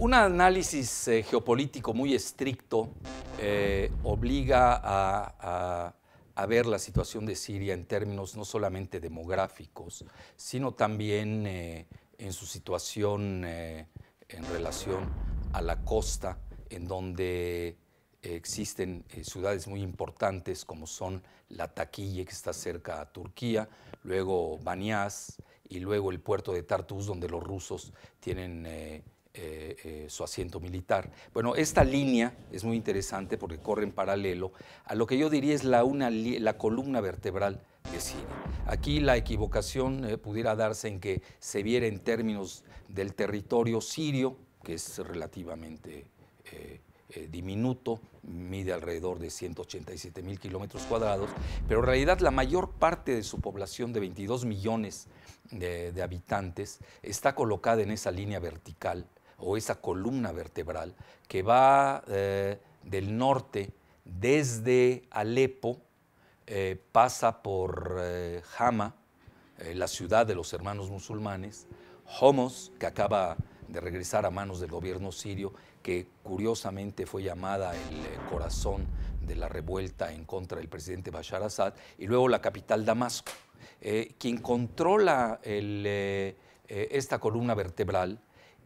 Un análisis eh, geopolítico muy estricto eh, obliga a, ver la situación de Siria en términos no solamente demográficos, sino también eh, en su situación en relación a la costa, en donde existen ciudades muy importantes como son la Taquille, que está cerca a Turquía, luego Banias y luego el puerto de Tartus, donde los rusos tienen eh, eh, su asiento militar. Bueno, esta línea es muy interesante porque corre en paralelo a lo que yo diría es la, una, la columna vertebral de Siria. Aquí la equivocación eh, pudiera darse en que se viera en términos del territorio sirio, que es relativamente diminuto, mide alrededor de 187 mil kilómetros cuadrados, pero en realidad la mayor parte de su población de 22 millones de habitantes está colocada en esa línea vertical o esa columna vertebral que va eh, del norte desde Alepo, eh, pasa por eh, eh, la ciudad de los hermanos musulmanes, Homos, que acaba de regresar a manos del gobierno sirio, que curiosamente fue llamada el corazón de la revuelta en contra del presidente Bashar Assad, y luego la capital Damasco. quien controla esta columna vertebral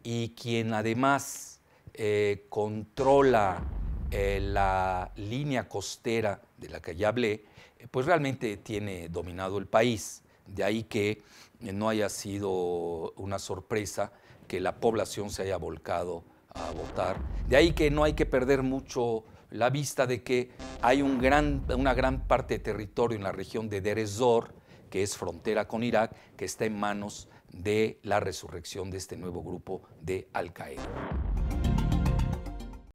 y quien además eh, controla eh, la línea costera de la que ya hablé, eh, pues realmente tiene dominado el país. De ahí que no haya sido una sorpresa que la población se haya volcado a votar. De ahí que no hay que perder mucho la vista de que hay un gran, una gran parte de territorio en la región de Derezor que es frontera con Irak, que está en manos de la resurrección de este nuevo grupo de Al-Qaeda.